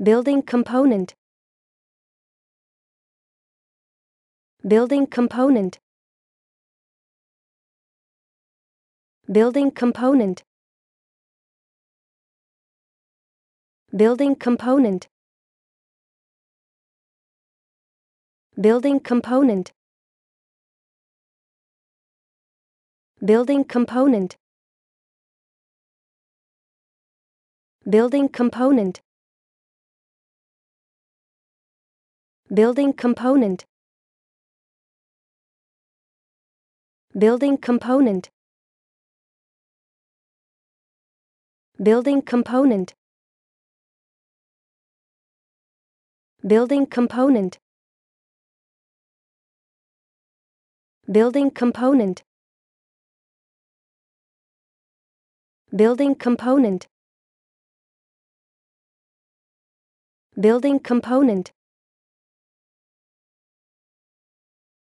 Building component. Building component. Building component. Building component. Building component. Building component. Building component. Building component. Building component. Building component. Building component. Building component. Building component. Building component.